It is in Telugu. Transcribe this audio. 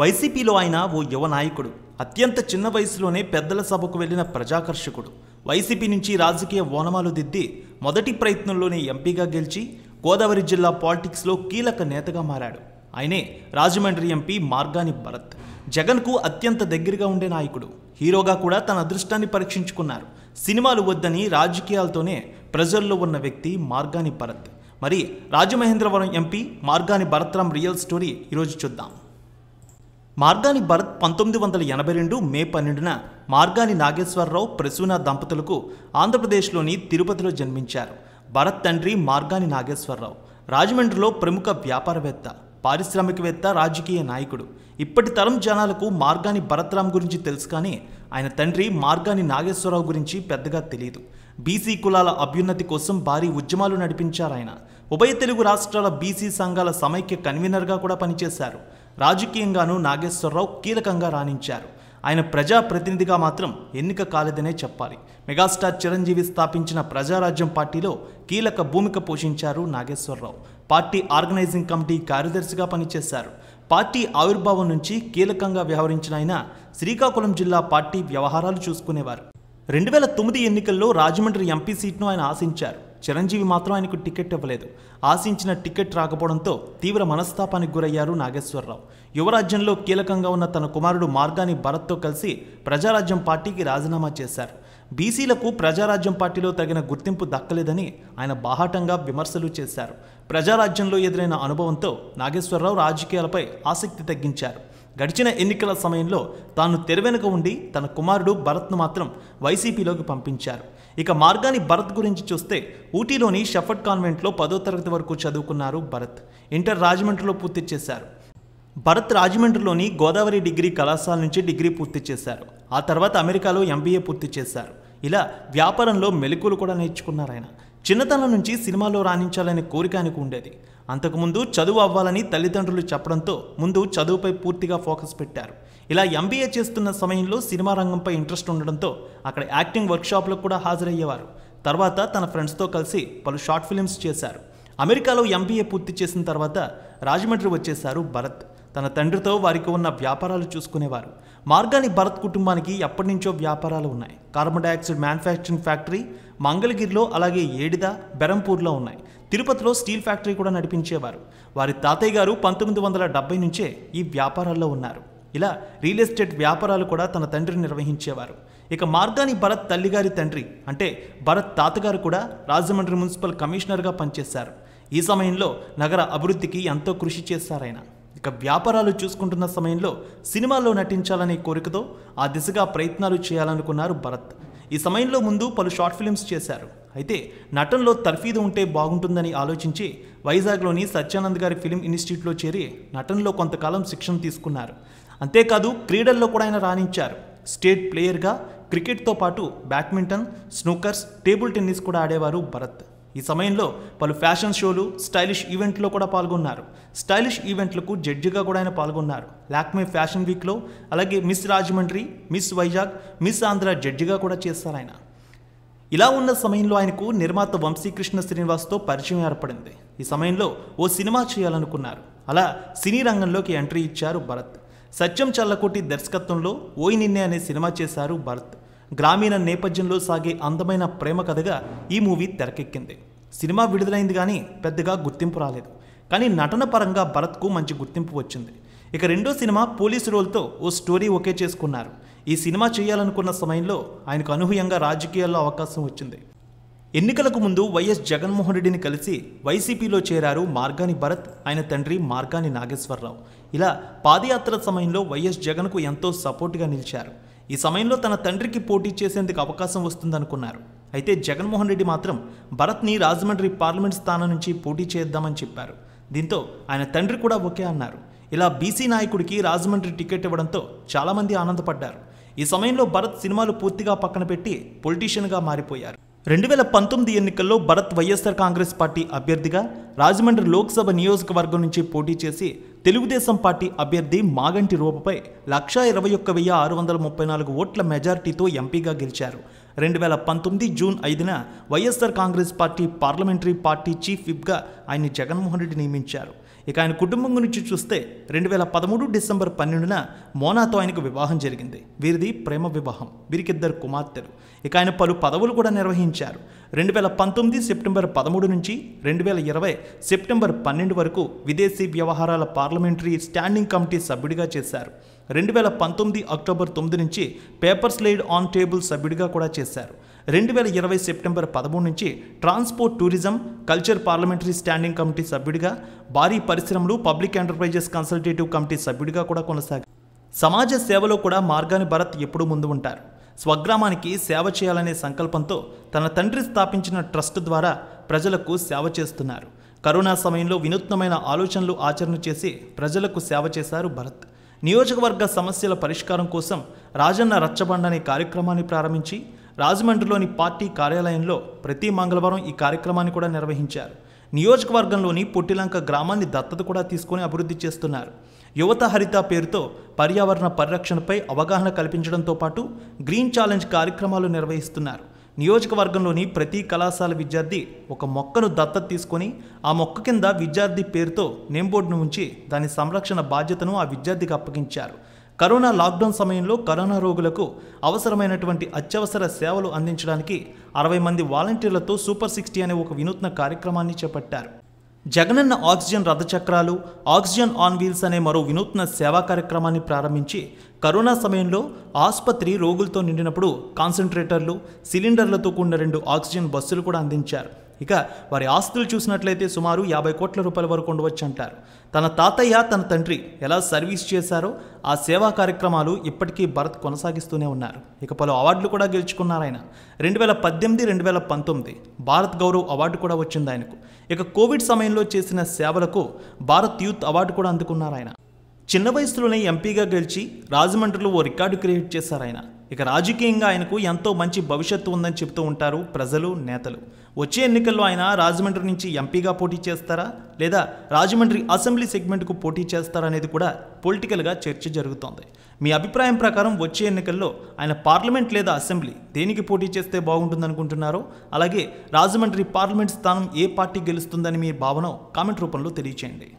వైసీపీలో ఆయన ఓ యువ నాయకుడు అత్యంత చిన్న వయసులోనే పెద్దల సభకు వెళ్లిన ప్రజాకర్షకుడు వైసీపీ నుంచి రాజకీయ ఓనమాలు దిద్ది మొదటి ప్రయత్నంలోనే ఎంపీగా గెలిచి గోదావరి జిల్లా పాలిటిక్స్లో కీలక నేతగా మారాడు ఆయనే రాజమండ్రి ఎంపీ మార్గాని భరత్ జగన్కు అత్యంత దగ్గరగా ఉండే నాయకుడు హీరోగా కూడా తన అదృష్టాన్ని పరీక్షించుకున్నారు సినిమాలు వద్దని రాజకీయాలతోనే ప్రజల్లో ఉన్న వ్యక్తి మార్గాని భరత్ మరి Rajamahendravaram MP Margani Bharatram real story ఈరోజు చూద్దాం మార్గాని భరత్ పంతొమ్మిది వందల ఎనభై రెండు మే పన్నెండున మార్గాని నాగేశ్వరరావు ప్రసూనాథ్ దంపతులకు ఆంధ్రప్రదేశ్లోని తిరుపతిలో జన్మించారు భరత్ తండ్రి మార్గాని నాగేశ్వరరావు రాజమండ్రిలో ప్రముఖ వ్యాపారవేత్త పారిశ్రామికవేత్త రాజకీయ నాయకుడు ఇప్పటి తరం జనాలకు మార్గాని భరత్రామ్ గురించి తెలుసు కానీ ఆయన తండ్రి మార్గాని నాగేశ్వరరావు గురించి పెద్దగా తెలియదు బీసీ కులాల అభ్యున్నతి కోసం భారీ ఉద్యమాలు నడిపించారు ఆయన ఉభయ తెలుగు రాష్ట్రాల బీసీ సంఘాల సమైక్య కన్వీనర్గా కూడా పనిచేశారు రాజకీయంగానూ నాగేశ్వరరావు కీలకంగా రాణించారు ఆయన ప్రజాప్రతినిధిగా మాత్రం ఎన్నిక కాలేదనే చెప్పాలి మెగాస్టార్ చిరంజీవి స్థాపించిన ప్రజారాజ్యం పార్టీలో కీలక భూమిక పోషించారు నాగేశ్వరరావు పార్టీ ఆర్గనైజింగ్ కమిటీ కార్యదర్శిగా పనిచేశారు పార్టీ ఆవిర్భావం నుంచి కీలకంగా వ్యవహరించిన ఆయన శ్రీకాకుళం జిల్లా పార్టీ వ్యవహారాలు చూసుకునేవారు రెండు వేల తొమ్మిది ఎన్నికల్లో రాజమండ్రి ఎంపీ సీట్ను ఆయన ఆశించారు చిరంజీవి మాత్రం ఆయనకు టికెట్ ఇవ్వలేదు ఆశించిన టికెట్ రాకపోవడంతో తీవ్ర మనస్తాపానికి గురయ్యారు నాగేశ్వరరావు యువరాజ్యంలో కీలకంగా ఉన్న తన కుమారుడు మార్గాని భరత్తో కలిసి ప్రజారాజ్యం పార్టీకి రాజీనామా చేశారు బీసీలకు ప్రజారాజ్యం పార్టీలో తగిన గుర్తింపు దక్కలేదని ఆయన బాహాటంగా విమర్శలు చేశారు ప్రజారాజ్యంలో ఎదురైన అనుభవంతో నాగేశ్వరరావు రాజకీయాలపై ఆసక్తి తగ్గించారు గడిచిన ఎన్నికల సమయంలో తాను తెరవెనుక ఉండి తన కుమారుడు భరత్ను మాత్రం వైసీపీలోకి పంపించారు ఇక మార్గాని భరత్ గురించి చూస్తే ఊటీలోని షఫట్ కాన్వెంట్లో పదో తరగతి వరకు చదువుకున్నారు భరత్ ఇంటర్ రాజమండ్రిలో పూర్తి చేశారు భరత్ రాజమండ్రిలోని గోదావరి డిగ్రీ కళాశాల నుంచి డిగ్రీ పూర్తి చేశారు ఆ తర్వాత అమెరికాలో ఎంబీఏ పూర్తి చేశారు ఇలా వ్యాపారంలో మెలకులు కూడా నేర్చుకున్నారు ఆయన చిన్నతనం నుంచి సినిమాలో రాణించాలనే కోరిక ఆయనకు ఉండేది అంతకుముందు చదువు అవ్వాలని తల్లిదండ్రులు చెప్పడంతో ముందు చదువుపై పూర్తిగా ఫోకస్ పెట్టారు ఇలా ఎంబీఏ చేస్తున్న సమయంలో సినిమా రంగంపై ఇంట్రెస్ట్ ఉండడంతో అక్కడ యాక్టింగ్ వర్క్షాప్లకు కూడా హాజరయ్యేవారు తర్వాత తన ఫ్రెండ్స్తో కలిసి పలు షార్ట్ ఫిలిమ్స్ చేశారు అమెరికాలో ఎంబీఏ పూర్తి చేసిన తర్వాత రాజమండ్రి వచ్చేశారు భరత్ తన తండ్రితో వారికి ఉన్న వ్యాపారాలు చూసుకునేవారు మార్గాని భరత్ కుటుంబానికి ఎప్పటి నుంచో వ్యాపారాలు ఉన్నాయి కార్బన్ డైఆక్సైడ్ మ్యానుఫ్యాక్చరింగ్ ఫ్యాక్టరీ మంగళగిరిలో అలాగే ఏడిద బెరంపూర్లో ఉన్నాయి తిరుపతిలో స్టీల్ ఫ్యాక్టరీ కూడా నడిపించేవారు వారి తాతయ్య గారు పంతొమ్మిది వందల డెబ్బై నుంచే ఈ వ్యాపారాల్లో ఉన్నారు ఇలా రియల్ ఎస్టేట్ వ్యాపారాలు కూడా తన తండ్రిని నిర్వహించేవారు ఇక మార్గాని భరత్ తల్లిగారి తండ్రి అంటే భరత్ తాతగారు కూడా రాజమండ్రి మున్సిపల్ కమిషనర్గా పనిచేశారు ఈ సమయంలో నగర అభివృద్ధికి ఎంతో కృషి చేశారాయన ఇక వ్యాపారాలు చూసుకుంటున్న సమయంలో సినిమాల్లో నటించాలనే కోరికతో ఆ దిశగా ప్రయత్నాలు చేయాలనుకున్నారు భరత్ ఈ సమయంలో ముందు పలు షార్ట్ ఫిల్మ్స్ చేశారు అయితే నటనలో తర్ఫీదు ఉంటే బాగుంటుందని ఆలోచించి వైజాగ్లోని సత్యానంద్ గారి ఫిలిం ఇన్స్టిట్యూట్లో చేరి నటనలో కొంతకాలం శిక్షణ తీసుకున్నారు అంతేకాదు క్రీడల్లో కూడా ఆయన రాణించారు స్టేట్ ప్లేయర్గా క్రికెట్తో పాటు బ్యాడ్మింటన్ స్నూకర్స్ టేబుల్ టెన్నిస్ కూడా ఆడేవారు భరత్ ఈ సమయంలో పలు ఫ్యాషన్ షోలు స్టైలిష్ ఈవెంట్లో కూడా పాల్గొన్నారు స్టైలిష్ ఈవెంట్లకు జడ్జిగా కూడా ఆయన పాల్గొన్నారు లాక్మే ఫ్యాషన్ వీక్లో అలాగే miss Rajahmundry miss Vizag miss Andhra జడ్జిగా కూడా చేస్తారు ఆయన ఇలా ఉన్న సమయంలో ఆయనకు నిర్మాత వంశీకృష్ణ శ్రీనివాస్తో పరిచయం ఏర్పడింది ఈ సమయంలో ఓ సినిమా చేయాలనుకున్నారు అలా సినీ రంగంలోకి ఎంట్రీ ఇచ్చారు భరత్ సత్యం చల్లకోటి దర్శకత్వంలో ఓయి నిన్నే అనే సినిమా చేశారు భరత్ గ్రామీణ నేపథ్యంలో సాగే అందమైన ప్రేమ కథగా ఈ మూవీ తెరకెక్కింది సినిమా విడుదలైంది కానీ పెద్దగా గుర్తింపు రాలేదు కానీ నటన పరంగా భరత్కు మంచి గుర్తింపు వచ్చింది ఇక రెండో సినిమా పోలీసు రోల్తో ఓ స్టోరీ ఒకే చేసుకున్నారు ఈ సినిమా చేయాలనుకున్న సమయంలో ఆయనకు అనూహ్యంగా రాజకీయాల్లో అవకాశం వచ్చింది ఎన్నికలకు ముందు వైఎస్ జగన్మోహన్ రెడ్డిని కలిసి వైసీపీలో చేరారు మార్గాని భరత్ ఆయన తండ్రి మార్గాని నాగేశ్వరరావు ఇలా పాదయాత్ర సమయంలో వైఎస్ జగన్కు ఎంతో సపోర్ట్గా నిలిచారు ఈ సమయంలో తన తండ్రికి పోటీ చేసేందుకు అవకాశం వస్తుందనుకున్నారు అయితే జగన్మోహన్ రెడ్డి మాత్రం భరత్ని రాజమండ్రి పార్లమెంట్ స్థానం నుంచి పోటీ చేద్దామని చెప్పారు దీంతో ఆయన తండ్రి కూడా ఓకే అన్నారు ఇలా బీసీ నాయకుడికి రాజమండ్రి టికెట్ ఇవ్వడంతో చాలామంది ఆనందపడ్డారు ఈ సమయంలో భరత్ సినిమాలు పూర్తిగా పక్కన పెట్టి పొలిటీషియన్గా మారిపోయారు రెండు వేల పంతొమ్మిది ఎన్నికల్లో భరత్ వైఎస్ఆర్ కాంగ్రెస్ పార్టీ అభ్యర్థిగా రాజమండ్రి లోక్సభ నియోజకవర్గం నుంచి పోటీ చేసి తెలుగుదేశం పార్టీ అభ్యర్థి మాగంటి రూపపై లక్షా ఇరవై ఒక్క వెయ్యి ఆరు వందల ముప్పై నాలుగు ఓట్ల మెజారిటీతో ఎంపీగా గెలిచారు రెండు వేల పంతొమ్మిది జూన్ ఐదున YSR Congress party parliamentary party chief విప్గా ఆయన జగన్మోహన్ రెడ్డి నియమించారు ఇక ఆయన కుటుంబం గురించి చూస్తే రెండు వేల పదమూడు డిసెంబర్ పన్నెండున మోనాతో ఆయనకు వివాహం జరిగింది వీరిది ప్రేమ వివాహం వీరికిద్దరు కుమార్తెలు ఇక ఆయన పలు పదవులు కూడా నిర్వహించారు రెండు వేల పంతొమ్మిది సెప్టెంబర్ పదమూడు నుంచి రెండు వేల ఇరవై సెప్టెంబర్ పన్నెండు వరకు విదేశీ వ్యవహారాల పార్లమెంటరీ స్టాండింగ్ కమిటీ సభ్యుడిగా చేశారు రెండు వేల పంతొమ్మిది అక్టోబర్ తొమ్మిది నుంచి పేపర్స్ లేడ్ ఆన్ టేబుల్ సభ్యుడిగా కూడా చేశారు రెండు వేల ఇరవై సెప్టెంబర్ పదమూడు నుంచి transport tourism culture parliamentary standing committee సభ్యుడిగా భారీ పరిశ్రమలు పబ్లిక్ ఎంటర్ప్రైజెస్ కన్సల్టేటివ్ కమిటీ సభ్యుడిగా కూడా కొనసాగారు సమాజ సేవలో కూడా మార్గాని భరత్ ఎప్పుడూ ముందు ఉంటారు స్వగ్రామానికి సేవ చేయాలనే సంకల్పంతో తన తండ్రి స్థాపించిన ట్రస్ట్ ద్వారా ప్రజలకు సేవ చేస్తున్నారు కరోనా సమయంలో వినూత్నమైన ఆలోచనలు ఆచరణ చేసి ప్రజలకు సేవ చేశారు భరత్ నియోజకవర్గ సమస్యల పరిష్కారం కోసం రాజన్న రచ్చబండ అనే కార్యక్రమాన్ని ప్రారంభించి రాజమండ్రిలోని పార్టీ కార్యాలయంలో ప్రతి మంగళవారం ఈ కార్యక్రమాన్ని కూడా నిర్వహించారు నియోజకవర్గంలోని పుట్టిలంక గ్రామాన్ని దత్తత కూడా తీసుకుని అభివృద్ధి చేస్తున్నారు యువత హరిత పేరుతో పర్యావరణ పరిరక్షణపై అవగాహన కల్పించడంతో పాటు గ్రీన్ ఛాలెంజ్ కార్యక్రమాలు నిర్వహిస్తున్నారు నియోజకవర్గంలోని ప్రతి కళాశాల విద్యార్థి ఒక మొక్కను దత్తత తీసుకొని ఆ మొక్క కింద విద్యార్థి పేరుతో నేమ్ బోర్డును ఉంచి దాని సంరక్షణ బాధ్యతను ఆ విద్యార్థికి అప్పగించారు కరోనా లాక్డౌన్ సమయంలో కరోనా రోగులకు అవసరమైనటువంటి అత్యవసర సేవలు అందించడానికి అరవై మంది వాలంటీర్లతో సూపర్ సిక్స్టీ అనే ఒక వినూత్న కార్యక్రమాన్ని చేపట్టారు జగనన్న ఆక్సిజన్ రథచక్రాలు ఆక్సిజన్ ఆన్ వీల్స్ అనే మరో వినూత్న సేవా కార్యక్రమాన్ని ప్రారంభించి కరోనా సమయంలో ఆసుపత్రి రోగులతో నిండినప్పుడు కాన్సన్ట్రేటర్లు సిలిండర్లతో కూడిన రెండు ఆక్సిజన్ బస్సులు కూడా అందించారు ఇక వారి ఆస్తులు చూసినట్లయితే సుమారు యాభై కోట్ల రూపాయల వరకు ఉండవచ్చు అంటారు తన తాతయ్య తన తండ్రి ఎలా సర్వీస్ చేశారో ఆ సేవా కార్యక్రమాలు ఇప్పటికీ భరత్ కొనసాగిస్తూనే ఉన్నారు ఇక పలు అవార్డులు కూడా గెలుచుకున్నారు ఆయన రెండు వేల పద్దెనిమిది రెండు వేల పంతొమ్మిది భారత్ గౌరవ్ అవార్డు కూడా వచ్చింది ఆయనకు ఇక కోవిడ్ సమయంలో చేసిన సేవలకు భారత్ యూత్ అవార్డు కూడా అందుకున్నారు ఆయన చిన్న వయసులోనే ఎంపీగా గెలిచి రాజమండ్రిలో ఓ రికార్డు క్రియేట్ చేశారు ఆయన ఇక రాజకీయంగా ఆయనకు ఎంతో మంచి భవిష్యత్తు ఉందని చెప్తూ ఉంటారు ప్రజలు నేతలు వచ్చే ఎన్నికల్లో ఆయన రాజమండ్రి నుంచి ఎంపీగా పోటీ చేస్తారా లేదా రాజమండ్రి అసెంబ్లీ సెగ్మెంట్కు పోటీ చేస్తారా అనేది కూడా పొలిటికల్గా చర్చ జరుగుతోంది మీ అభిప్రాయం ప్రకారం వచ్చే ఎన్నికల్లో ఆయన పార్లమెంట్ లేదా అసెంబ్లీ దేనికి పోటీ చేస్తే బాగుంటుందనుకుంటున్నారో అలాగే రాజమండ్రి పార్లమెంట్ స్థానం ఏ పార్టీ గెలుస్తుందని మీ భావన కామెంట్ రూపంలో తెలియచేయండి